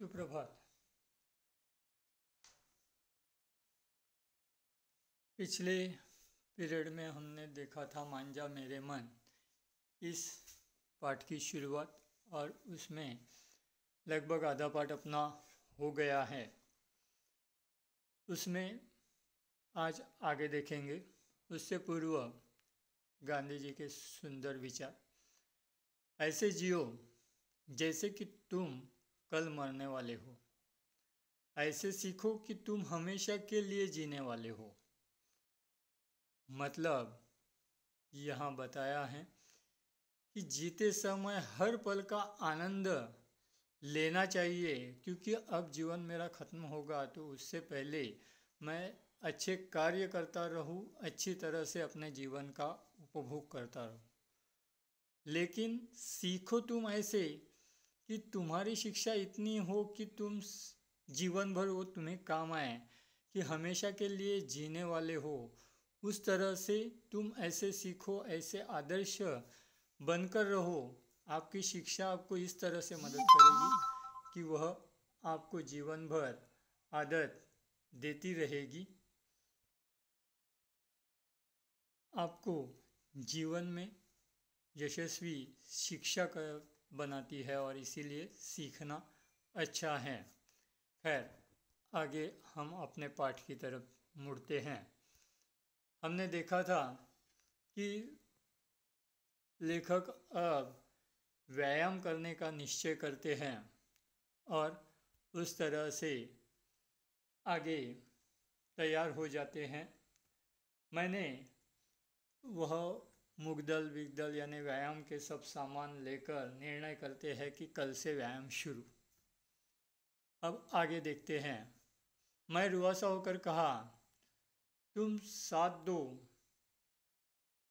सुप्रभात पिछले पीरियड में हमने देखा था मांझा मेरे मन इस पाठ की शुरुआत और उसमें लगभग आधा पाठ अपना हो गया है उसमें आज आगे देखेंगे उससे पूर्व गांधी जी के सुंदर विचार ऐसे जियो जैसे कि तुम कल मरने वाले हो ऐसे सीखो कि तुम हमेशा के लिए जीने वाले हो मतलब यहाँ बताया है कि जीते समय हर पल का आनंद लेना चाहिए क्योंकि अब जीवन मेरा ख़त्म होगा तो उससे पहले मैं अच्छे कार्य करता रहूं अच्छी तरह से अपने जीवन का उपभोग करता रहूं लेकिन सीखो तुम ऐसे कि तुम्हारी शिक्षा इतनी हो कि तुम जीवन भर वो तुम्हें काम आए कि हमेशा के लिए जीने वाले हो उस तरह से तुम ऐसे सीखो ऐसे आदर्श बनकर रहो आपकी शिक्षा आपको इस तरह से मदद करेगी कि वह आपको जीवन भर आदत देती रहेगी आपको जीवन में यशस्वी शिक्षा का बनाती है और इसीलिए सीखना अच्छा है खैर आगे हम अपने पाठ की तरफ मुड़ते हैं हमने देखा था कि लेखक अब व्यायाम करने का निश्चय करते हैं और उस तरह से आगे तैयार हो जाते हैं मैंने वह मुगदल विगदल यानी व्यायाम के सब सामान लेकर निर्णय करते हैं कि कल से व्यायाम शुरू अब आगे देखते हैं मैं रुआसा होकर कहा तुम साथ दो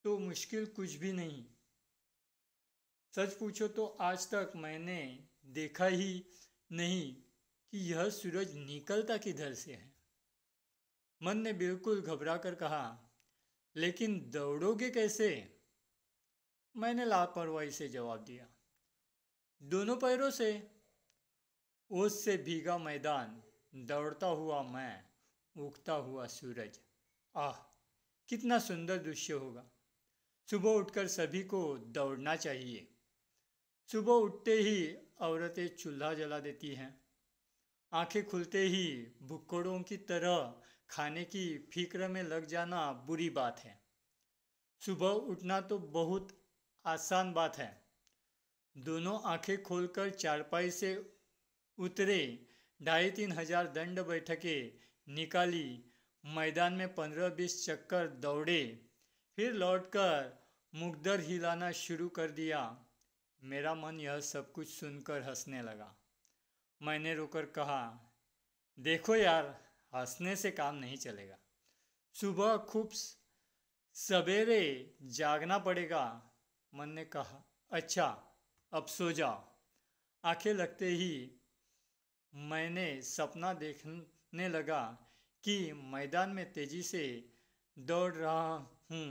तो मुश्किल कुछ भी नहीं सच पूछो तो आज तक मैंने देखा ही नहीं कि यह सूरज निकलता किधर से है मन ने बिल्कुल घबरा कर कहा लेकिन दौड़ोगे कैसे मैंने लापरवाही से जवाब दिया दोनों पैरों से ओस से भीगा मैदान दौड़ता हुआ मैं उगता हुआ सूरज आह कितना सुंदर दृश्य होगा सुबह उठकर सभी को दौड़ना चाहिए सुबह उठते ही औरतें चूल्हा जला देती हैं आंखें खुलते ही भुक्कड़ों की तरह खाने की फिक्र में लग जाना बुरी बात है सुबह उठना तो बहुत आसान बात है दोनों आंखें खोलकर चारपाई से उतरे ढाई तीन हजार दंड बैठकें निकाली मैदान में पंद्रह बीस चक्कर दौड़े फिर लौटकर मुकदर हिलाना शुरू कर दिया मेरा मन यह सब कुछ सुनकर हंसने लगा मैंने रोकर कहा देखो यार हंसने से काम नहीं चलेगा सुबह खूब सवेरे जागना पड़ेगा मन ने कहा अच्छा अब सो जाओ आंखें लगते ही मैंने सपना देखने लगा कि मैदान में तेजी से दौड़ रहा हूँ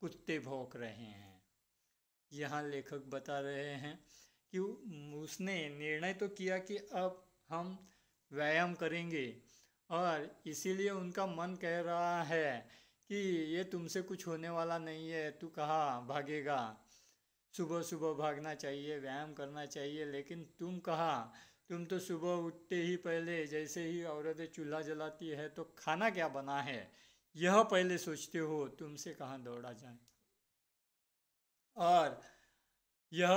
कुत्ते भौंक रहे हैं यहाँ लेखक बता रहे हैं कि उसने निर्णय तो किया कि अब हम व्यायाम करेंगे और इसीलिए उनका मन कह रहा है कि ये तुमसे कुछ होने वाला नहीं है तू कहा भागेगा सुबह सुबह भागना चाहिए व्यायाम करना चाहिए लेकिन तुम कहा तुम तो सुबह उठते ही पहले जैसे ही औरतें चूल्हा जलाती है तो खाना क्या बना है यह पहले सोचते हो तुमसे कहाँ दौड़ा जाए और यह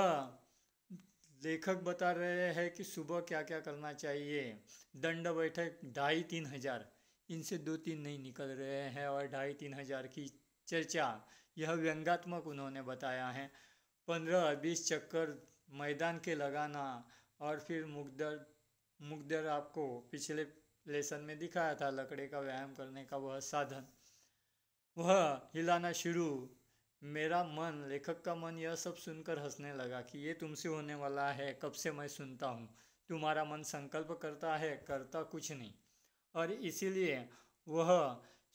लेखक बता रहे हैं कि सुबह क्या क्या करना चाहिए दंड बैठक ढाई तीन हज़ार इनसे दो तीन नहीं निकल रहे हैं और ढाई तीन हज़ार की चर्चा यह व्यंगात्मक उन्होंने बताया है पंद्रह बीस चक्कर मैदान के लगाना और फिर मुकदर मुकदर आपको पिछले लेसन में दिखाया था लकड़े का व्यायाम करने का वह साधन वह हिलाना शुरू मेरा मन लेखक का मन यह सब सुनकर हंसने लगा कि ये तुमसे होने वाला है कब से मैं सुनता हूँ तुम्हारा मन संकल्प करता है करता कुछ नहीं और इसीलिए वह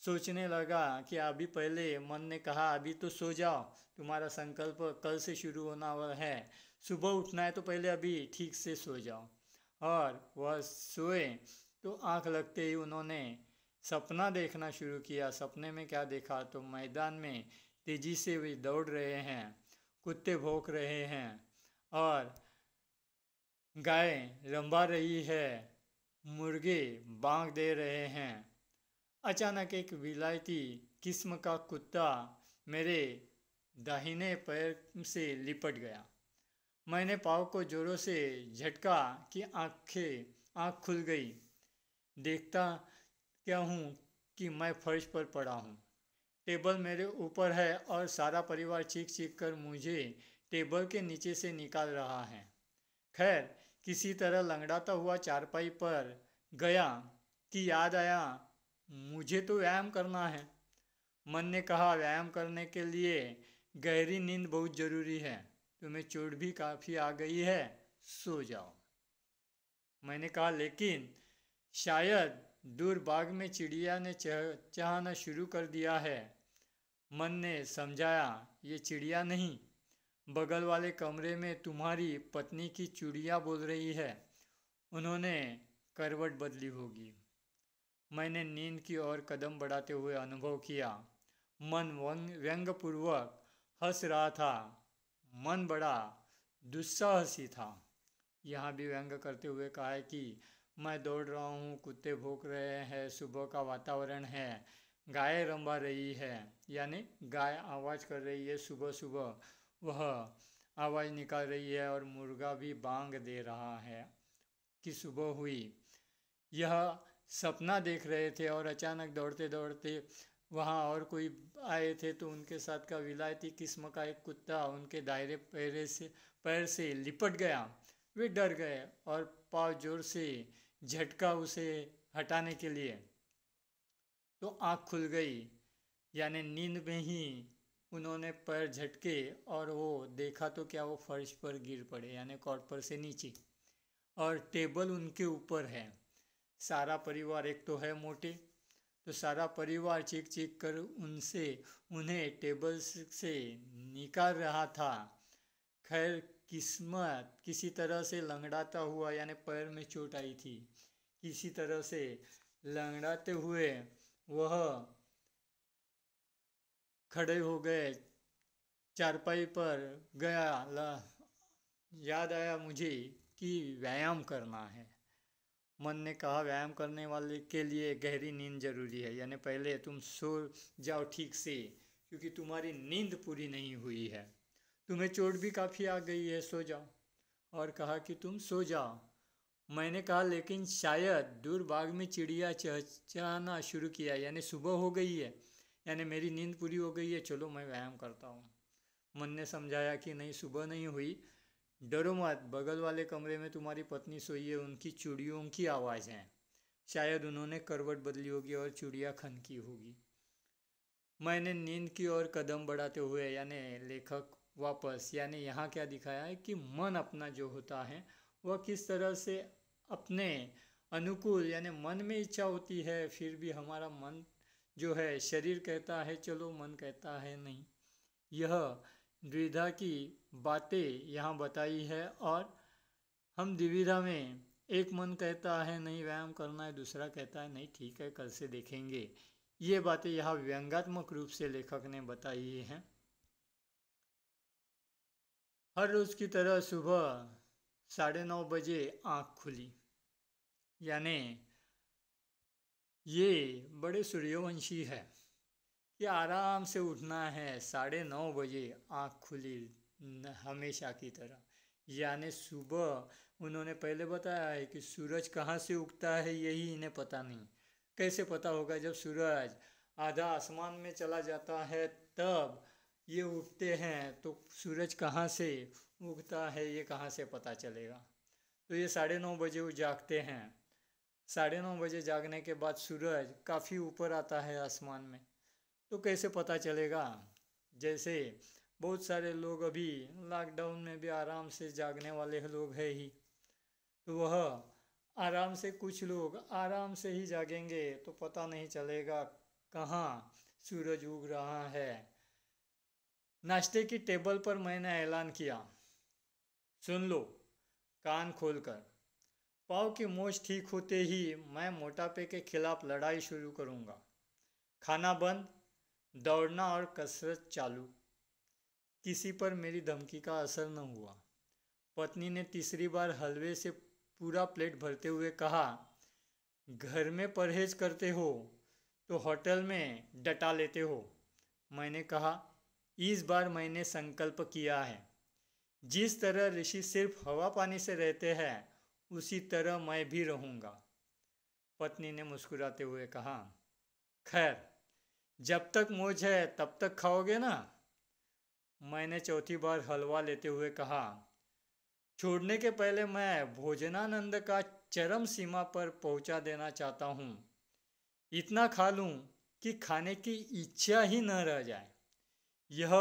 सोचने लगा कि अभी पहले मन ने कहा अभी तो सो जाओ तुम्हारा संकल्प कल से शुरू होना वाला है सुबह उठना है तो पहले अभी ठीक से सो जाओ और वह सोए तो आंख लगते ही उन्होंने सपना देखना शुरू किया सपने में क्या देखा तो मैदान में तेज़ी से वे दौड़ रहे हैं कुत्ते भोंक रहे हैं और गाय रंबा रही है मुर्गे बांग दे रहे हैं अचानक एक विलायती किस्म का कुत्ता मेरे दाहिने पैर से लिपट गया मैंने पाव को जोरों से झटका कि आंखें आंख खुल गई देखता क्या हूँ कि मैं फर्श पर पड़ा हूँ टेबल मेरे ऊपर है और सारा परिवार चीख चीख कर मुझे टेबल के नीचे से निकाल रहा है खैर किसी तरह लंगड़ाता हुआ चारपाई पर गया कि याद आया मुझे तो व्यायाम करना है मन ने कहा व्यायाम करने के लिए गहरी नींद बहुत ज़रूरी है तुम्हें चोट भी काफ़ी आ गई है सो जाओ मैंने कहा लेकिन शायद दूर बाग में चिड़िया ने चह चहाना शुरू कर दिया है मन ने समझाया ये चिड़िया नहीं बगल वाले कमरे में तुम्हारी पत्नी की चिड़िया बोल रही है उन्होंने करवट बदली होगी मैंने नींद की ओर कदम बढ़ाते हुए अनुभव किया मन व्यंगपूर्वक हंस रहा था मन बड़ा दुस्साहसी था यहाँ भी व्यंग करते हुए कहा है कि मैं दौड़ रहा हूँ कुत्ते भूख रहे हैं सुबह का वातावरण है गाय रंबा रही है यानी गाय आवाज़ कर रही है सुबह सुबह वह आवाज़ निकाल रही है और मुर्गा भी बांग दे रहा है कि सुबह हुई यह सपना देख रहे थे और अचानक दौड़ते दौड़ते वहाँ और कोई आए थे तो उनके साथ का विलायती किस्म का एक कुत्ता उनके दायरे पैरे से पैर से लिपट गया वे डर गए और पाव जोर से झटका उसे हटाने के लिए तो आँख खुल गई यानी नींद में ही उन्होंने पैर झटके और वो देखा तो क्या वो फर्श पर गिर पड़े यानी कॉट पर से नीचे और टेबल उनके ऊपर है सारा परिवार एक तो है मोटे तो सारा परिवार चीख चीख कर उनसे उन्हें टेबल से निकाल रहा था खैर किस्मत किसी तरह से लंगड़ाता हुआ यानी पैर में चोट आई थी किसी तरह से लंगड़ाते हुए वह खड़े हो गए चारपाई पर गया याद आया मुझे कि व्यायाम करना है मन ने कहा व्यायाम करने वाले के लिए गहरी नींद जरूरी है यानी पहले तुम सो जाओ ठीक से क्योंकि तुम्हारी नींद पूरी नहीं हुई है तुम्हें चोट भी काफ़ी आ गई है सो जाओ और कहा कि तुम सो जाओ मैंने कहा लेकिन शायद दूर बाग में चिड़िया चहचाना शुरू किया यानी सुबह हो गई है यानी मेरी नींद पूरी हो गई है चलो मैं व्यायाम करता हूँ मन ने समझाया कि नहीं सुबह नहीं हुई डरो मत बगल वाले कमरे में तुम्हारी पत्नी सोई है उनकी चूड़ियों की आवाज़ है शायद उन्होंने करवट बदली होगी और चूड़िया खनकी होगी मैंने नींद की ओर कदम बढ़ाते हुए यानी लेखक वापस यानी यहाँ क्या दिखाया है कि मन अपना जो होता है वह किस तरह से अपने अनुकूल यानी मन में इच्छा होती है फिर भी हमारा मन जो है शरीर कहता है चलो मन कहता है नहीं यह द्विधा की बातें यहाँ बताई है और हम द्विविधा में एक मन कहता है नहीं व्यायाम करना है दूसरा कहता है नहीं ठीक है कल से देखेंगे ये बातें यहाँ व्यंगात्मक रूप से लेखक ने बताई हैं हर रोज की तरह सुबह साढ़े नौ बजे आँख खुली यानी ये बड़े सूर्यवंशी है कि आराम से उठना है साढ़े नौ बजे आँख खुली हमेशा की तरह यानी सुबह उन्होंने पहले बताया है कि सूरज कहाँ से उगता है यही इन्हें पता नहीं कैसे पता होगा जब सूरज आधा आसमान में चला जाता है तब ये उठते हैं तो सूरज कहाँ से उगता है ये कहाँ से पता चलेगा तो ये साढ़े नौ बजे वो जागते हैं साढ़े नौ बजे जागने के बाद सूरज काफ़ी ऊपर आता है आसमान में तो कैसे पता चलेगा जैसे बहुत सारे लोग अभी लॉकडाउन में भी आराम से जागने वाले लोग हैं ही तो वह आराम से कुछ लोग आराम से ही जागेंगे तो पता नहीं चलेगा कहाँ सूरज उग रहा है नाश्ते की टेबल पर मैंने ऐलान किया सुन लो कान खोलकर पाव की मोच ठीक होते ही मैं मोटापे के खिलाफ लड़ाई शुरू करूँगा खाना बंद दौड़ना और कसरत चालू किसी पर मेरी धमकी का असर न हुआ पत्नी ने तीसरी बार हलवे से पूरा प्लेट भरते हुए कहा घर में परहेज करते हो तो होटल में डटा लेते हो मैंने कहा इस बार मैंने संकल्प किया है जिस तरह ऋषि सिर्फ हवा पानी से रहते हैं उसी तरह मैं भी रहूँगा पत्नी ने मुस्कुराते हुए कहा खैर जब तक मुझ है तब तक खाओगे ना मैंने चौथी बार हलवा लेते हुए कहा छोड़ने के पहले मैं भोजनानंद का चरम सीमा पर पहुंचा देना चाहता हूँ इतना खा लूं कि खाने की इच्छा ही न रह जाए यह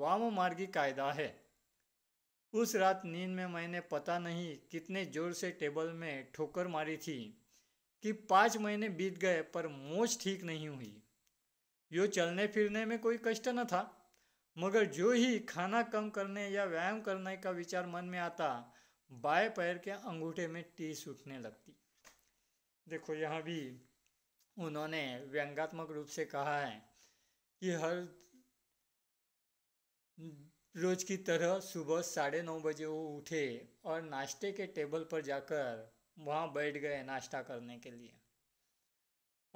वाम मार्गी कायदा है उस रात नींद में मैंने पता नहीं कितने जोर से टेबल में ठोकर मारी थी कि पाँच महीने बीत गए पर मोच ठीक नहीं हुई यो चलने फिरने में कोई कष्ट न था मगर जो ही खाना कम करने या व्यायाम करने का विचार मन में आता बाएं पैर के अंगूठे में टीस उठने लगती देखो यहाँ भी उन्होंने व्यंगात्मक रूप से कहा है कि हर रोज की तरह सुबह साढ़े नौ बजे वो उठे और नाश्ते के टेबल पर जाकर वहाँ बैठ गए नाश्ता करने के लिए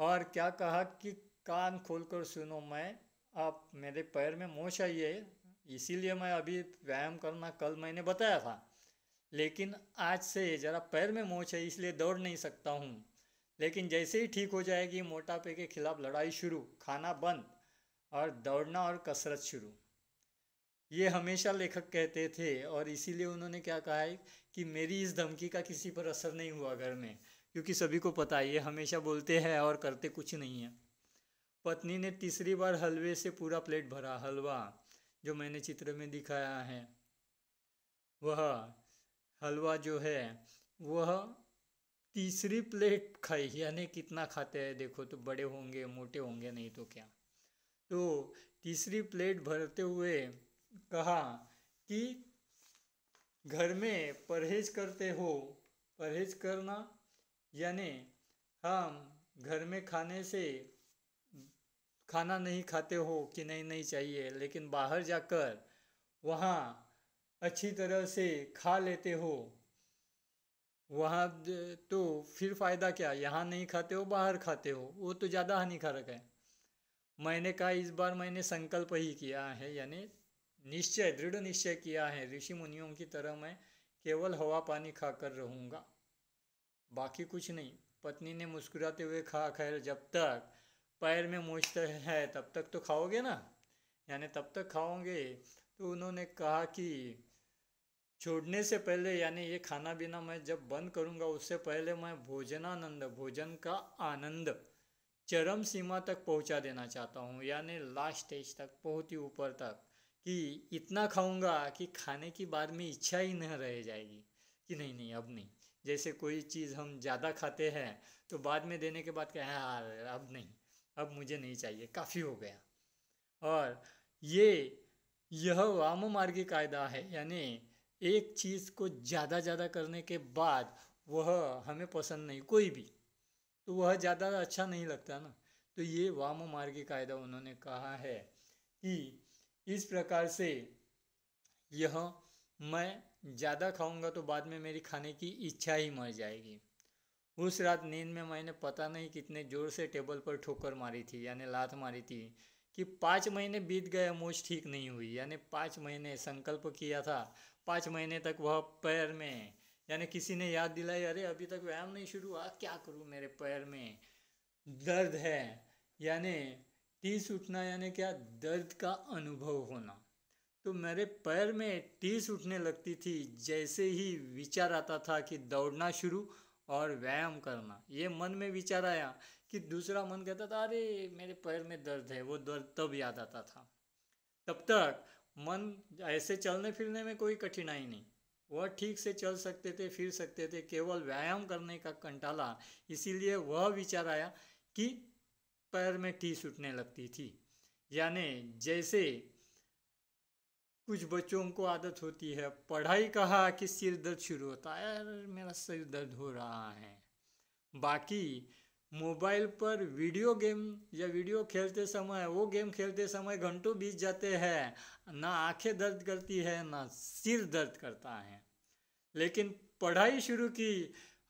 और क्या कहा कि कान खोलकर सुनो मैं आप मेरे पैर में मोच आई है इसीलिए मैं अभी व्यायाम करना कल मैंने बताया था लेकिन आज से ज़रा पैर में मोच है इसलिए दौड़ नहीं सकता हूँ लेकिन जैसे ही ठीक हो जाएगी मोटापे के खिलाफ लड़ाई शुरू खाना बंद और दौड़ना और कसरत शुरू ये हमेशा लेखक कहते थे और इसीलिए उन्होंने क्या कहा है कि मेरी इस धमकी का किसी पर असर नहीं हुआ घर में क्योंकि सभी को पता है ये हमेशा बोलते हैं और करते कुछ नहीं है पत्नी ने तीसरी बार हलवे से पूरा प्लेट भरा हलवा जो मैंने चित्र में दिखाया है वह हलवा जो है वह तीसरी प्लेट खाई यानी कितना खाते हैं देखो तो बड़े होंगे मोटे होंगे नहीं तो क्या तो तीसरी प्लेट भरते हुए कहा कि घर में परहेज करते हो परहेज करना यानी हम घर में खाने से खाना नहीं खाते हो कि नहीं नहीं चाहिए लेकिन बाहर जाकर वहाँ अच्छी तरह से खा लेते हो वहाँ तो फिर फ़ायदा क्या यहाँ नहीं खाते हो बाहर खाते हो वो तो ज़्यादा हानिकारक है मैंने कहा इस बार मैंने संकल्प ही किया है यानी निश्चय दृढ़ निश्चय किया है ऋषि मुनियों की तरह मैं केवल हवा पानी खाकर रहूँगा बाकी कुछ नहीं पत्नी ने मुस्कुराते हुए खा खैर जब तक पैर में मोचता है तब तक तो खाओगे ना यानी तब तक खाओगे तो उन्होंने कहा कि छोड़ने से पहले यानी ये खाना पीना मैं जब बंद करूँगा उससे पहले मैं भोजनानंद भोजन का आनंद चरम सीमा तक पहुँचा देना चाहता हूँ यानी लास्ट स्टेज तक बहुत ही ऊपर तक कि इतना खाऊंगा कि खाने की बाद में इच्छा ही न रह जाएगी कि नहीं नहीं अब नहीं जैसे कोई चीज़ हम ज़्यादा खाते हैं तो बाद में देने के बाद क्या है हाँ, अब नहीं अब मुझे नहीं चाहिए काफ़ी हो गया और ये यह वाम मार्गी कायदा है यानी एक चीज़ को ज़्यादा ज़्यादा करने के बाद वह हमें पसंद नहीं कोई भी तो वह ज़्यादा अच्छा नहीं लगता ना तो ये वाम मार्गी कायदा उन्होंने कहा है कि इस प्रकार से यह मैं ज़्यादा खाऊंगा तो बाद में मेरी खाने की इच्छा ही मर जाएगी उस रात नींद में मैंने पता नहीं कितने ज़ोर से टेबल पर ठोकर मारी थी यानी लात मारी थी कि पाँच महीने बीत गए मुझ ठीक नहीं हुई यानी पाँच महीने संकल्प किया था पाँच महीने तक वह पैर में यानी किसी ने याद दिलाई अरे अभी तक व्यायाम नहीं शुरू हुआ क्या करूँ मेरे पैर में दर्द है यानी टीस उठना यानी क्या दर्द का अनुभव होना तो मेरे पैर में टीस उठने लगती थी जैसे ही विचार आता था कि दौड़ना शुरू और व्यायाम करना ये मन में विचार आया कि दूसरा मन कहता था अरे मेरे पैर में दर्द है वो दर्द तब याद आता था तब तक मन ऐसे चलने फिरने में कोई कठिनाई नहीं वह ठीक से चल सकते थे फिर सकते थे केवल व्यायाम करने का कंटाला इसीलिए वह विचार आया कि पैर में टी सूटने लगती थी यानी जैसे कुछ बच्चों को आदत होती है पढ़ाई कहा कि सिर दर्द शुरू होता है यार मेरा सिर दर्द हो रहा है बाकी मोबाइल पर वीडियो गेम या वीडियो खेलते समय वो गेम खेलते समय घंटों बीत जाते हैं ना आंखें दर्द करती है ना सिर दर्द करता है लेकिन पढ़ाई शुरू की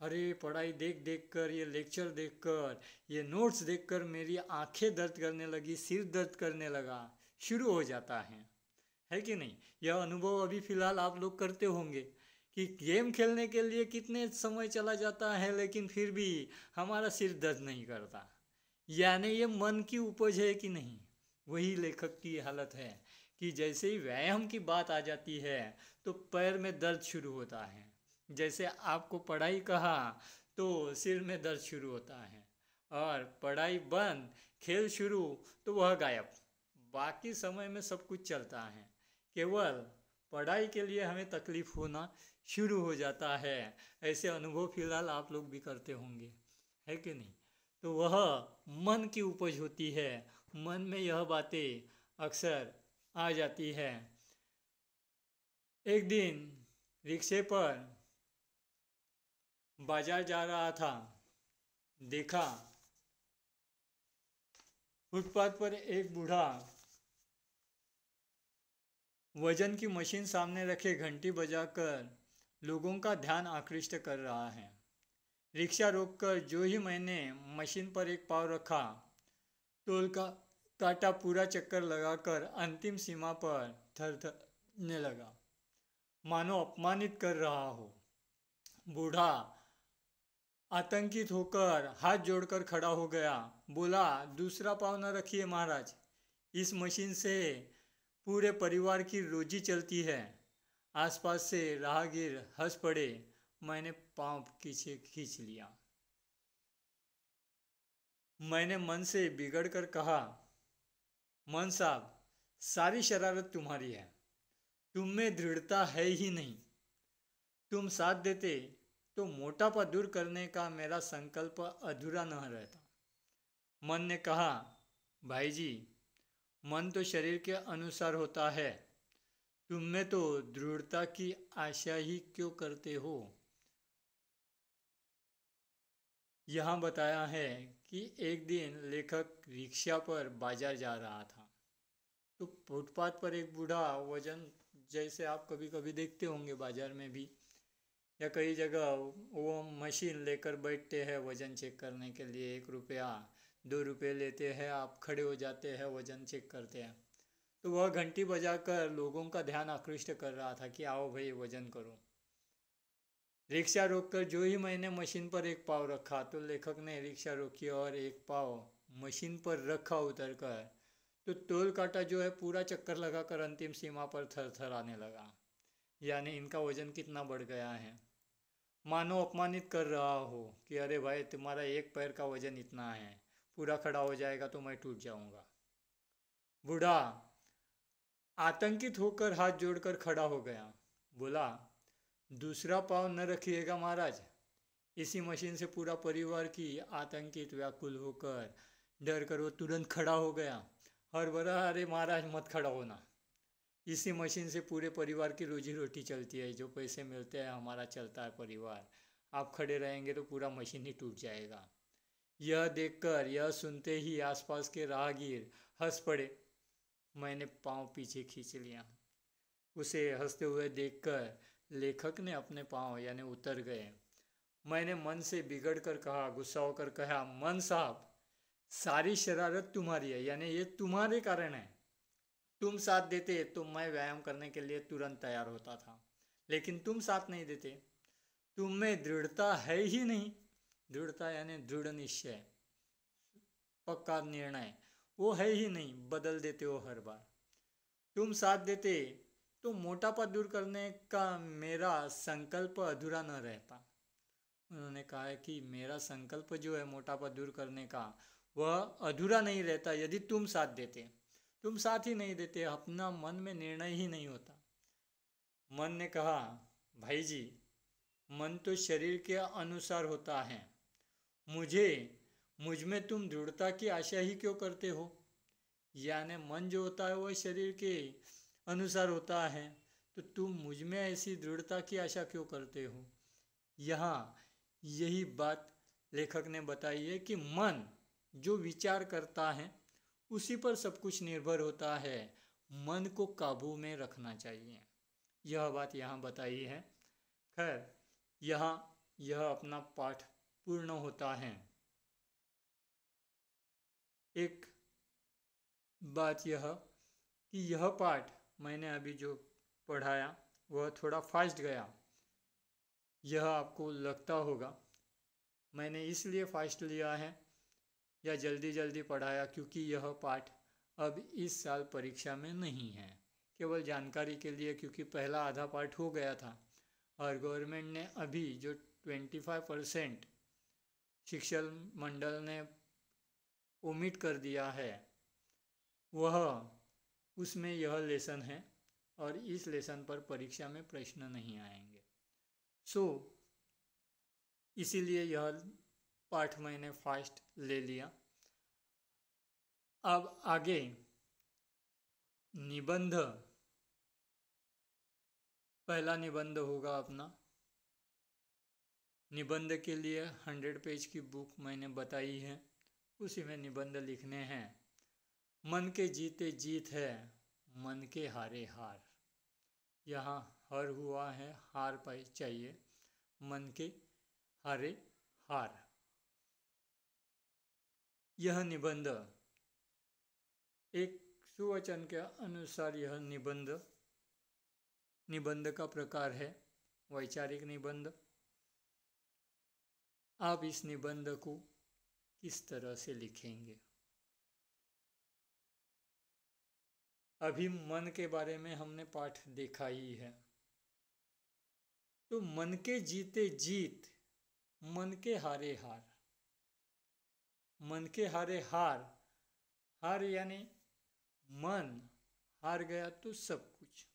अरे पढ़ाई देख देख कर ये लेक्चर देख कर ये नोट्स देख कर मेरी आंखें दर्द करने लगी सिर दर्द करने लगा शुरू हो जाता है है कि नहीं यह अनुभव अभी फ़िलहाल आप लोग करते होंगे कि गेम खेलने के लिए कितने समय चला जाता है लेकिन फिर भी हमारा सिर दर्द नहीं करता यानी ये मन की उपज है कि नहीं वही लेखक की हालत है कि जैसे ही व्यायाम की बात आ जाती है तो पैर में दर्द शुरू होता है जैसे आपको पढ़ाई कहा तो सिर में दर्द शुरू होता है और पढ़ाई बंद खेल शुरू तो वह गायब बाकी समय में सब कुछ चलता है केवल पढ़ाई के लिए हमें तकलीफ होना शुरू हो जाता है ऐसे अनुभव फिलहाल आप लोग भी करते होंगे है कि नहीं तो वह मन की उपज होती है मन में यह बातें अक्सर आ जाती है एक दिन रिक्शे पर बाजार जा रहा था देखा फुटपाथ पर एक बूढ़ा वजन की मशीन सामने रखे घंटी बजाकर लोगों का ध्यान आकृष्ट कर रहा है रिक्शा रोककर जो ही मैंने मशीन पर एक पाव रखा टोल का काटा पूरा चक्कर लगाकर अंतिम सीमा पर थर थरने लगा मानो अपमानित कर रहा हो बूढ़ा आतंकित होकर हाथ जोड़कर खड़ा हो गया बोला दूसरा पाव न रखिए महाराज इस मशीन से पूरे परिवार की रोजी चलती है आसपास से राहगीर हंस पड़े मैंने पांव खींचे खींच लिया मैंने मन से बिगड़ कर कहा मन साहब सारी शरारत तुम्हारी है तुम में दृढ़ता है ही नहीं तुम साथ देते तो मोटापा दूर करने का मेरा संकल्प अधूरा न रहता मन ने कहा भाई जी मन तो शरीर के अनुसार होता है तुम में तो दृढ़ता की आशा ही क्यों करते हो यहाँ बताया है कि एक दिन लेखक रिक्शा पर बाजार जा रहा था तो फुटपाथ पर एक बूढ़ा वजन जैसे आप कभी कभी देखते होंगे बाजार में भी या कई जगह वो मशीन लेकर बैठते हैं वजन चेक करने के लिए एक रुपया दो रुपये लेते हैं आप खड़े हो जाते हैं वज़न चेक करते हैं तो वह घंटी बजाकर लोगों का ध्यान आकृष्ट कर रहा था कि आओ भाई वज़न करो रिक्शा रोककर जो ही मैंने मशीन पर एक पाव रखा तो लेखक ने रिक्शा रोकी और एक पाव मशीन पर रखा उतर कर तो तोल काटा जो है पूरा चक्कर लगाकर अंतिम सीमा पर थर थर आने लगा यानी इनका वज़न कितना बढ़ गया है मानो अपमानित कर रहा हो कि अरे भाई तुम्हारा एक पैर का वज़न इतना है पूरा खड़ा हो जाएगा तो मैं टूट जाऊंगा बूढ़ा आतंकित होकर हाथ जोड़कर खड़ा हो गया बोला दूसरा पाव न रखिएगा महाराज इसी मशीन से पूरा परिवार की आतंकित व्याकुल होकर डर कर वो तुरंत खड़ा हो गया हर बरा अरे महाराज मत खड़ा होना इसी मशीन से पूरे परिवार की रोजी रोटी चलती है जो पैसे मिलते हैं हमारा चलता है परिवार आप खड़े रहेंगे तो पूरा मशीन ही टूट जाएगा यह देखकर यह सुनते ही आसपास के राहगीर हंस पड़े मैंने पांव पीछे खींच लिया उसे हंसते हुए देखकर लेखक ने अपने पांव यानी उतर गए मैंने मन से बिगड़ कर कहा गुस्सा होकर कहा मन साहब सारी शरारत तुम्हारी है यानी ये तुम्हारे कारण है तुम साथ देते तो मैं व्यायाम करने के लिए तुरंत तैयार होता था लेकिन तुम साथ नहीं देते तुम में दृढ़ता है ही नहीं दृढ़ता यानी दृढ़ निश्चय पक्का निर्णय वो है ही नहीं बदल देते हो हर बार तुम साथ देते तो मोटापा दूर करने का मेरा संकल्प अधूरा न रहता उन्होंने कहा है कि मेरा संकल्प जो है मोटापा दूर करने का वह अधूरा नहीं रहता यदि तुम साथ देते तुम साथ ही नहीं देते अपना मन में निर्णय ही नहीं होता मन ने कहा भाई जी मन तो शरीर के अनुसार होता है मुझे मुझ में तुम दृढ़ता की आशा ही क्यों करते हो यानी मन जो होता है वह शरीर के अनुसार होता है तो तुम मुझ में ऐसी दृढ़ता की आशा क्यों करते हो यहाँ यही बात लेखक ने बताई है कि मन जो विचार करता है उसी पर सब कुछ निर्भर होता है मन को काबू में रखना चाहिए यह बात यहाँ बताई है खैर यहाँ यह अपना पाठ पूर्ण होता है एक बात यह कि यह पाठ मैंने अभी जो पढ़ाया वह थोड़ा फास्ट गया यह आपको लगता होगा मैंने इसलिए फास्ट लिया है या जल्दी जल्दी पढ़ाया क्योंकि यह पाठ अब इस साल परीक्षा में नहीं है केवल जानकारी के लिए क्योंकि पहला आधा पाठ हो गया था और गवर्नमेंट ने अभी जो 25 परसेंट शिक्षण मंडल ने ओमिट कर दिया है वह उसमें यह लेसन है और इस लेसन पर परीक्षा में प्रश्न नहीं आएंगे सो so, इसीलिए यह पाठ मैंने फास्ट ले लिया अब आगे निबंध पहला निबंध होगा अपना निबंध के लिए हंड्रेड पेज की बुक मैंने बताई है उसी में निबंध लिखने हैं मन के जीते जीत है मन के हारे हार यहाँ हर हुआ है हार पाई चाहिए मन के हारे हार यह निबंध एक सुवचन के अनुसार यह निबंध निबंध का प्रकार है वैचारिक निबंध आप इस निबंध को किस तरह से लिखेंगे अभी मन के बारे में हमने पाठ देखा ही है तो मन के जीते जीत मन के हारे हार मन के हारे हार हार यानी मन हार गया तो सब कुछ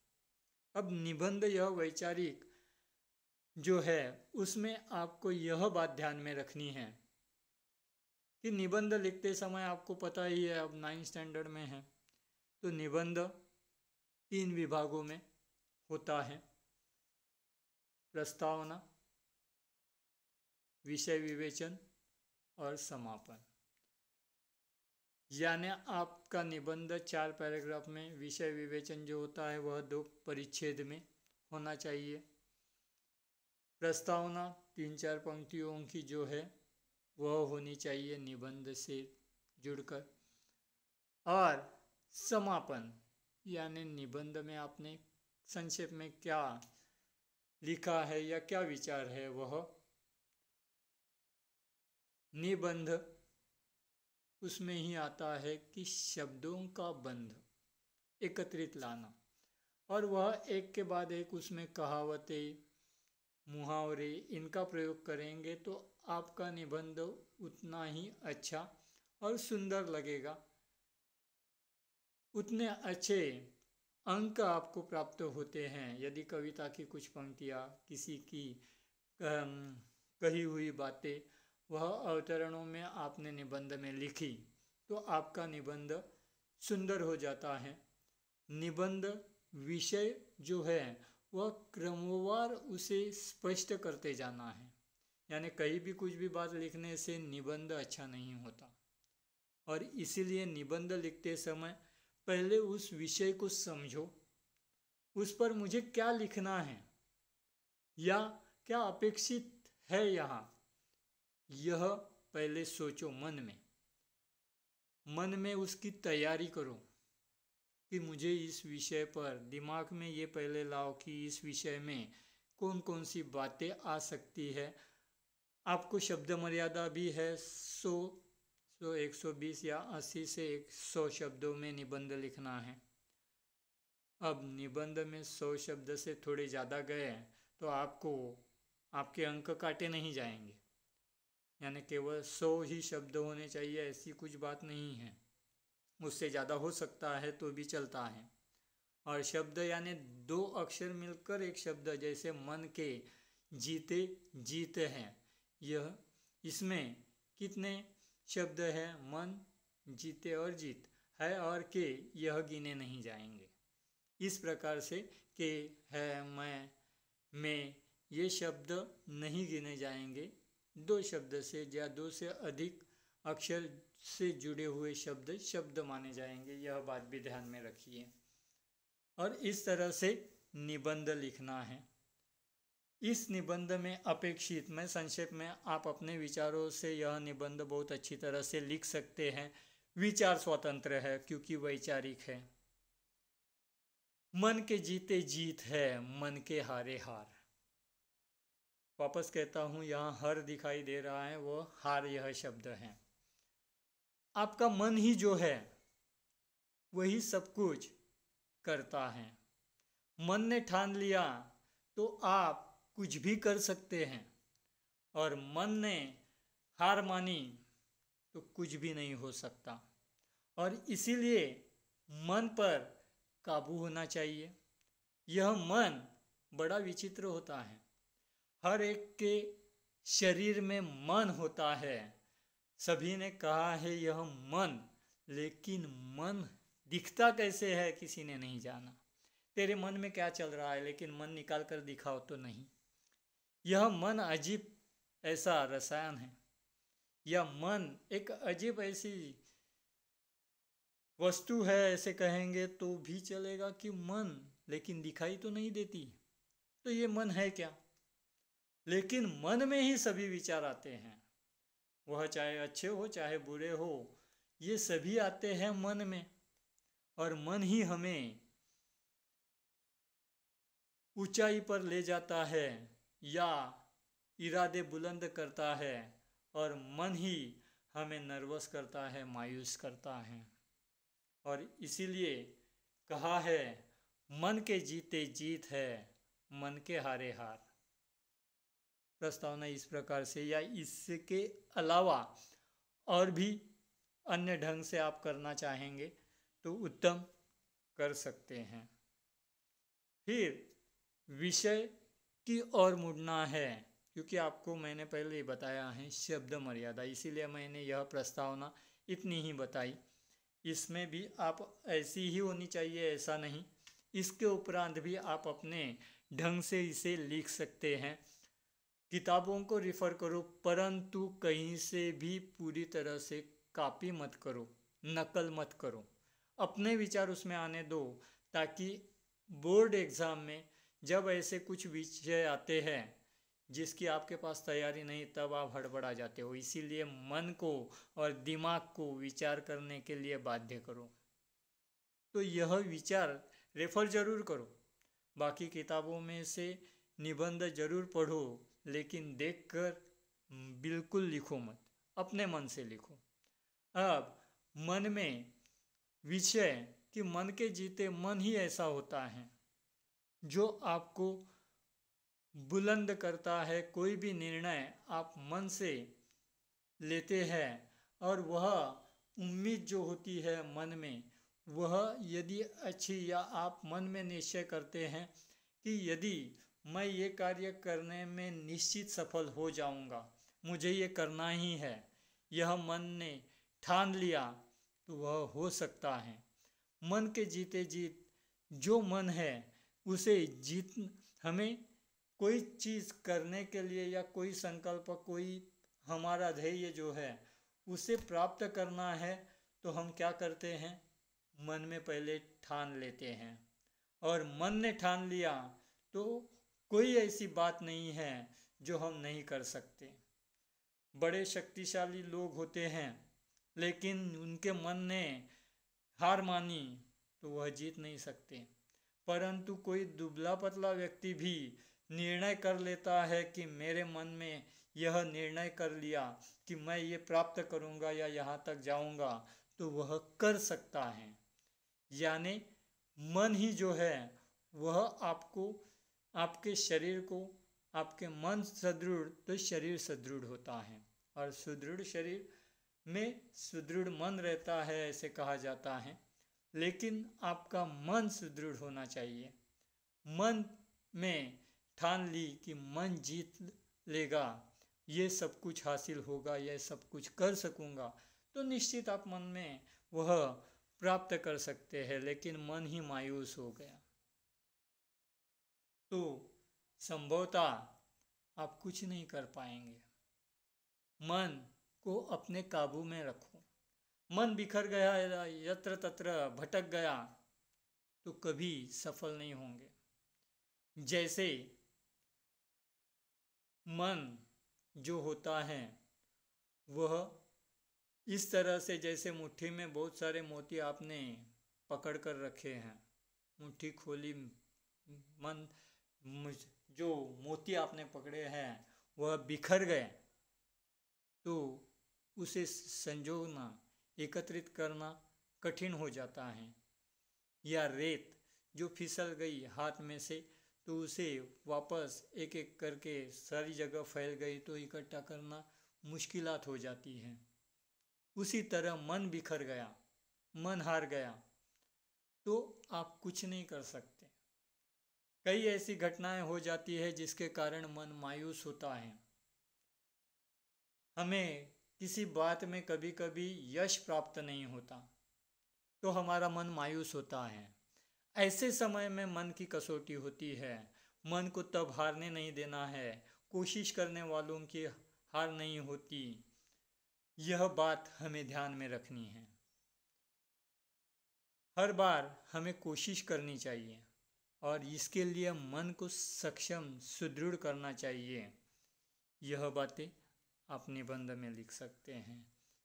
अब निबंध यह वैचारिक जो है उसमें आपको यह बात ध्यान में रखनी है कि निबंध लिखते समय आपको पता ही है अब नाइन्थ स्टैंडर्ड में है तो निबंध तीन विभागों में होता है प्रस्तावना विषय विवेचन और समापन यानी आपका निबंध चार पैराग्राफ में विषय विवेचन जो होता है वह दो परिच्छेद में होना चाहिए प्रस्तावना तीन चार पंक्तियों की जो है वह होनी चाहिए निबंध से जुड़कर और समापन यानी निबंध में आपने संक्षेप में क्या लिखा है या क्या विचार है वह निबंध उसमें ही आता है कि शब्दों का बंध एकत्रित लाना और वह एक के बाद एक उसमें कहावतें मुहावरे इनका प्रयोग करेंगे तो आपका निबंध उतना ही अच्छा और सुंदर लगेगा उतने अच्छे अंक आपको प्राप्त होते हैं यदि कविता की कुछ पंक्तियाँ किसी की कही हुई बातें वह अवतरणों में आपने निबंध में लिखी तो आपका निबंध सुंदर हो जाता है निबंध विषय जो है वह क्रमवार उसे स्पष्ट करते जाना है यानी कहीं भी कुछ भी बात लिखने से निबंध अच्छा नहीं होता और इसीलिए निबंध लिखते समय पहले उस विषय को समझो उस पर मुझे क्या लिखना है या क्या अपेक्षित है यहाँ यह पहले सोचो मन में मन में उसकी तैयारी करो कि मुझे इस विषय पर दिमाग में ये पहले लाओ कि इस विषय में कौन कौन सी बातें आ सकती है आपको शब्द मर्यादा भी है सौ सो एक सौ बीस या अस्सी से एक सौ शब्दों में निबंध लिखना है अब निबंध में सौ शब्द से थोड़े ज़्यादा गए हैं तो आपको आपके अंक काटे नहीं जाएंगे यानी केवल सौ ही शब्द होने चाहिए ऐसी कुछ बात नहीं है उससे ज़्यादा हो सकता है तो भी चलता है और शब्द यानी दो अक्षर मिलकर एक शब्द जैसे मन के जीते जीत हैं यह इसमें कितने शब्द हैं मन जीते और जीत है और के यह गिने नहीं जाएंगे इस प्रकार से के है मैं मैं ये शब्द नहीं गिने जाएंगे दो शब्द से या दो से अधिक अक्षर से जुड़े हुए शब्द शब्द माने जाएंगे यह बात भी ध्यान में रखिए और इस तरह से निबंध लिखना है इस निबंध में अपेक्षित में संक्षेप में आप अपने विचारों से यह निबंध बहुत अच्छी तरह से लिख सकते हैं विचार स्वतंत्र है क्योंकि वैचारिक है मन के जीते जीत है मन के हारे हार वापस कहता हूं यहाँ हर दिखाई दे रहा है वो हार यह शब्द है आपका मन ही जो है वही सब कुछ करता है मन ने ठान लिया तो आप कुछ भी कर सकते हैं और मन ने हार मानी तो कुछ भी नहीं हो सकता और इसीलिए मन पर काबू होना चाहिए यह मन बड़ा विचित्र होता है हर एक के शरीर में मन होता है सभी ने कहा है यह मन लेकिन मन दिखता कैसे है किसी ने नहीं जाना तेरे मन में क्या चल रहा है लेकिन मन निकाल कर दिखाओ तो नहीं यह मन अजीब ऐसा रसायन है यह मन एक अजीब ऐसी वस्तु है ऐसे कहेंगे तो भी चलेगा कि मन लेकिन दिखाई तो नहीं देती तो ये मन है क्या लेकिन मन में ही सभी विचार आते हैं वह चाहे अच्छे हो चाहे बुरे हो ये सभी आते हैं मन में और मन ही हमें ऊंचाई पर ले जाता है या इरादे बुलंद करता है और मन ही हमें नर्वस करता है मायूस करता है और इसीलिए कहा है मन के जीते जीत है मन के हारे हार प्रस्तावना इस प्रकार से या इसके अलावा और भी अन्य ढंग से आप करना चाहेंगे तो उत्तम कर सकते हैं फिर विषय की ओर मुड़ना है क्योंकि आपको मैंने पहले ही बताया है शब्द मर्यादा इसीलिए मैंने यह प्रस्तावना इतनी ही बताई इसमें भी आप ऐसी ही होनी चाहिए ऐसा नहीं इसके उपरांत भी आप अपने ढंग से इसे लिख सकते हैं किताबों को रिफ़र करो परंतु कहीं से भी पूरी तरह से कापी मत करो नकल मत करो अपने विचार उसमें आने दो ताकि बोर्ड एग्ज़ाम में जब ऐसे कुछ विषय आते हैं जिसकी आपके पास तैयारी नहीं तब आप हड़बड़ा जाते हो इसीलिए मन को और दिमाग को विचार करने के लिए बाध्य करो तो यह विचार रेफर ज़रूर करो बाकी किताबों में से निबंध जरूर पढ़ो लेकिन देखकर बिल्कुल लिखो मत अपने मन से लिखो अब मन में विषय कि मन के जीते मन ही ऐसा होता है जो आपको बुलंद करता है कोई भी निर्णय आप मन से लेते हैं और वह उम्मीद जो होती है मन में वह यदि अच्छी या आप मन में निश्चय करते हैं कि यदि मैं ये कार्य करने में निश्चित सफल हो जाऊंगा मुझे ये करना ही है यह मन ने ठान लिया तो वह हो सकता है मन के जीते जीत जो मन है उसे जीत हमें कोई चीज़ करने के लिए या कोई संकल्प कोई हमारा ध्येय जो है उसे प्राप्त करना है तो हम क्या करते हैं मन में पहले ठान लेते हैं और मन ने ठान लिया तो कोई ऐसी बात नहीं है जो हम नहीं कर सकते बड़े शक्तिशाली लोग होते हैं लेकिन उनके मन ने हार मानी तो वह जीत नहीं सकते परंतु कोई दुबला पतला व्यक्ति भी निर्णय कर लेता है कि मेरे मन में यह निर्णय कर लिया कि मैं ये प्राप्त करूँगा या यहाँ तक जाऊँगा तो वह कर सकता है यानी मन ही जो है वह आपको आपके शरीर को आपके मन सदृढ़ तो शरीर सदृढ़ होता है और सुदृढ़ शरीर में सुदृढ़ मन रहता है ऐसे कहा जाता है लेकिन आपका मन सुदृढ़ होना चाहिए मन में ठान ली कि मन जीत लेगा ये सब कुछ हासिल होगा यह सब कुछ कर सकूँगा तो निश्चित आप मन में वह प्राप्त कर सकते हैं लेकिन मन ही मायूस हो गया तो संभवतः आप कुछ नहीं कर पाएंगे मन को अपने काबू में रखो मन बिखर गया यत्र तत्र भटक गया तो कभी सफल नहीं होंगे जैसे मन जो होता है वह इस तरह से जैसे मुट्ठी में बहुत सारे मोती आपने पकड़ कर रखे हैं मुट्ठी खोली मन जो मोती आपने पकड़े हैं वह बिखर गए तो उसे संजोना एकत्रित करना कठिन हो जाता है या रेत जो फिसल गई हाथ में से तो उसे वापस एक एक करके सारी जगह फैल गई तो इकट्ठा करना मुश्किलात हो जाती है उसी तरह मन बिखर गया मन हार गया तो आप कुछ नहीं कर सकते कई ऐसी घटनाएं हो जाती है जिसके कारण मन मायूस होता है हमें किसी बात में कभी कभी यश प्राप्त नहीं होता तो हमारा मन मायूस होता है ऐसे समय में मन की कसौटी होती है मन को तब हारने नहीं देना है कोशिश करने वालों की हार नहीं होती यह बात हमें ध्यान में रखनी है हर बार हमें कोशिश करनी चाहिए और इसके लिए मन को सक्षम सुदृढ़ करना चाहिए यह बातें आप निबंध में लिख सकते हैं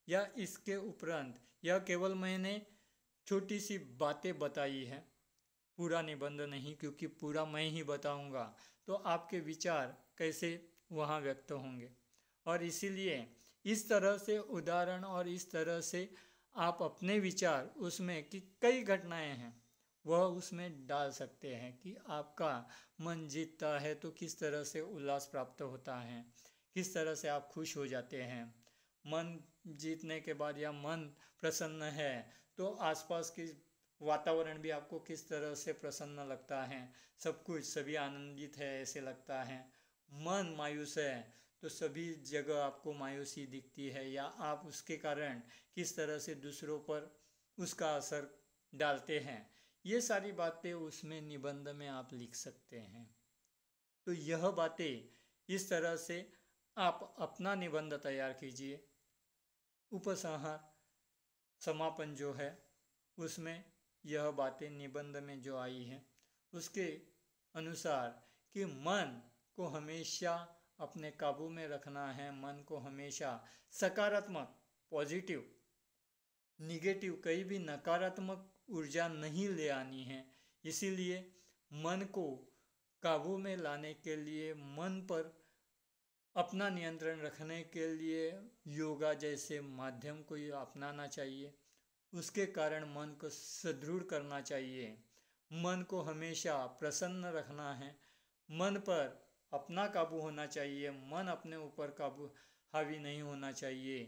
या इसके उपरांत यह केवल मैंने छोटी सी बातें बताई है पूरा निबंध नहीं क्योंकि पूरा मैं ही बताऊंगा तो आपके विचार कैसे वहाँ व्यक्त होंगे और इसीलिए इस तरह से उदाहरण और इस तरह से आप अपने विचार उसमें कि कई घटनाएं हैं वह उसमें डाल सकते हैं कि आपका मन जीतता है तो किस तरह से उल्लास प्राप्त होता है किस तरह से आप खुश हो जाते हैं मन जीतने के बाद या मन प्रसन्न है तो आसपास की वातावरण भी आपको किस तरह से प्रसन्न लगता है सब कुछ सभी आनंदित है ऐसे लगता है मन मायूस है तो सभी जगह आपको मायूसी दिखती है या आप उसके कारण किस तरह से दूसरों पर उसका असर डालते हैं ये सारी बातें उसमें निबंध में आप लिख सकते हैं तो यह बातें इस तरह से आप अपना निबंध तैयार कीजिए उपसंहार समापन जो है उसमें यह बातें निबंध में जो आई हैं उसके अनुसार कि मन को हमेशा अपने काबू में रखना है मन को हमेशा सकारात्मक पॉजिटिव निगेटिव कई भी नकारात्मक ऊर्जा नहीं ले आनी है इसीलिए मन को काबू में लाने के लिए मन पर अपना नियंत्रण रखने के लिए योगा जैसे माध्यम को अपनाना चाहिए उसके कारण मन को सुदृढ़ करना चाहिए मन को हमेशा प्रसन्न रखना है मन पर अपना काबू होना चाहिए मन अपने ऊपर काबू हावी नहीं होना चाहिए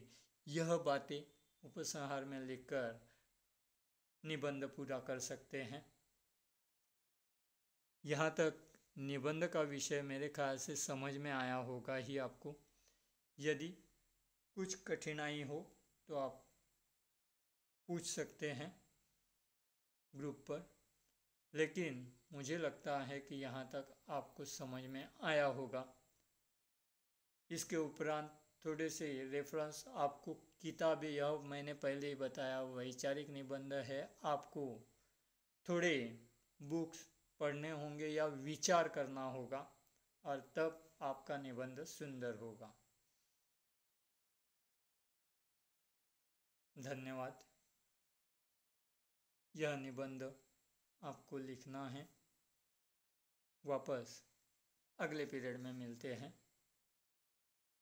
यह बातें उपसंहार में लिखकर निबंध पूरा कर सकते हैं यहाँ तक निबंध का विषय मेरे ख्याल से समझ में आया होगा ही आपको यदि कुछ कठिनाई हो तो आप पूछ सकते हैं ग्रुप पर लेकिन मुझे लगता है कि यहाँ तक आपको समझ में आया होगा इसके उपरांत थोड़े से रेफरेंस आपको किताब यह मैंने पहले ही बताया वैचारिक निबंध है आपको थोड़े बुक्स पढ़ने होंगे या विचार करना होगा और तब आपका निबंध सुंदर होगा धन्यवाद यह निबंध आपको लिखना है वापस अगले पीरियड में मिलते हैं